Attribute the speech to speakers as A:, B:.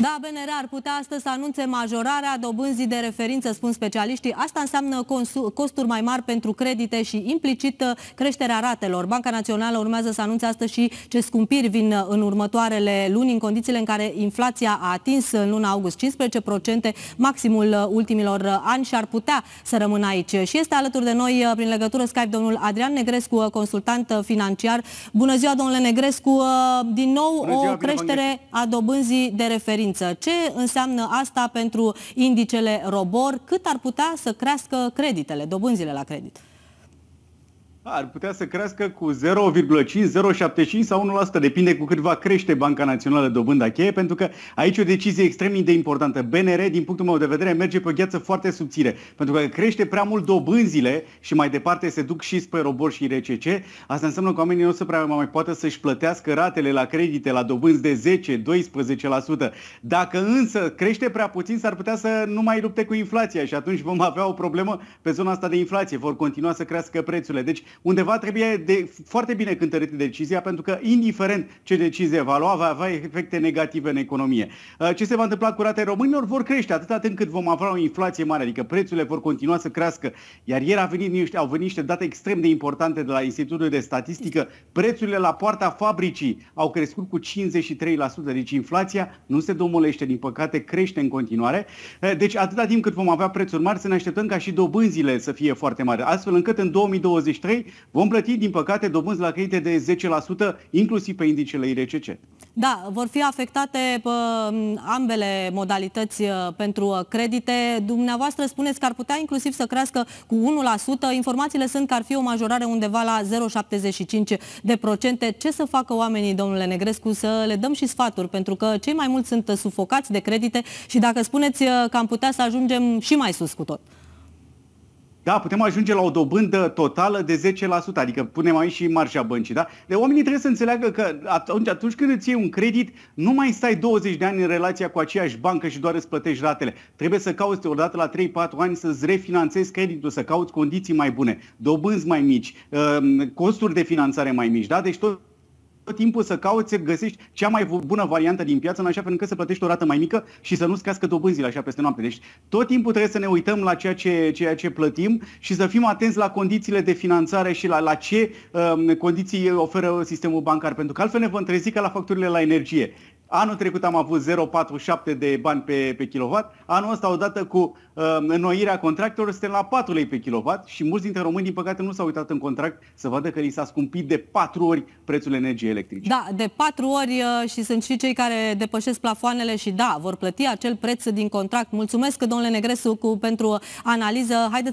A: Da, BNR ar putea astăzi să anunțe majorarea dobânzii de referință, spun specialiștii. Asta înseamnă costuri mai mari pentru credite și implicit uh, creșterea ratelor. Banca Națională urmează să anunțe astăzi și ce scumpiri vin uh, în următoarele luni, în condițiile în care inflația a atins uh, în luna august 15%, maximul ultimilor ani și ar putea să rămână aici. Și este alături de noi prin legătură Skype domnul Adrian Negrescu, consultant financiar. Bună ziua, domnule Negrescu! Din nou ziua, o creștere a dobânzii de referință credință. Ce înseamnă asta pentru indicele robor? Cât ar putea să crească creditele, dobânzile la credit?
B: Ar putea să crească cu 0,5, 0,75 sau 1%, depinde cu cât va crește Banca Națională dobânda cheie, pentru că aici o decizie extrem de importantă. BNR, din punctul meu de vedere, merge pe o gheață foarte subțire, pentru că crește prea mult dobânzile și mai departe se duc și spre robor și RCC. Asta înseamnă că oamenii nu o să prea mai poată să-și plătească ratele la credite la dobânzi de 10-12%. Dacă însă crește prea puțin, s-ar putea să nu mai lupte cu inflația și atunci vom avea o problemă pe zona asta de inflație. Vor continua să crească prețurile. Deci undeva trebuie de, foarte bine cântărită decizia, pentru că indiferent ce decizie va lua, va avea efecte negative în economie. Uh, ce se va întâmpla cu ratele românilor? Vor crește atât timp cât vom avea o inflație mare, adică prețurile vor continua să crească. Iar ieri au venit niște, au venit niște date extrem de importante de la Institutul de Statistică. Prețurile la poarta fabricii au crescut cu 53%, deci inflația nu se domolește, din păcate crește în continuare. Uh, deci atâta timp cât vom avea prețuri mari, să ne așteptăm ca și dobânzile să fie foarte mari, astfel încât în 2023 ei, vom plăti, din păcate, dobânzi la credite de 10%, inclusiv pe indicele IRCC.
A: Da, vor fi afectate pe ambele modalități ă, pentru credite. Dumneavoastră spuneți că ar putea inclusiv să crească cu 1%. Informațiile sunt că ar fi o majorare undeva la 0,75%. de procente. Ce să facă oamenii, domnule Negrescu, să le dăm și sfaturi? Pentru că cei mai mulți sunt sufocați de credite și dacă spuneți ă, că am putea să ajungem și mai sus cu tot.
B: Da, putem ajunge la o dobândă totală de 10%, adică punem aici și marja băncii, da? De oamenii trebuie să înțeleagă că atunci, atunci când îți iei un credit, nu mai stai 20 de ani în relația cu aceeași bancă și doar îți plătești ratele. Trebuie să cauți odată la 3-4 ani să-ți refinanțezi creditul, să cauți condiții mai bune, dobânzi mai mici, ă, costuri de finanțare mai mici, da? Deci tot tot timpul să cauți, să găsești cea mai bună variantă din piață, în așa fel încât să plătești o rată mai mică și să nu-ți crească dobânzile așa peste noapte. Deci tot timpul trebuie să ne uităm la ceea ce, ceea ce plătim și să fim atenți la condițiile de finanțare și la, la ce um, condiții oferă sistemul bancar, pentru că altfel ne vom trezi ca la facturile la energie. Anul trecut am avut 0,47 de bani pe, pe kilowatt, anul ăsta odată cu uh, înnoirea contractelor suntem la 4 lei pe kilowatt și mulți dintre români din păcate nu s-au uitat în contract să vadă că li s-a scumpit de 4 ori prețul energiei electrice.
A: Da, de 4 ori uh, și sunt și cei care depășesc plafoanele și da, vor plăti acel preț din contract. Mulțumesc, domnule Negresu, cu, pentru analiză. Haideți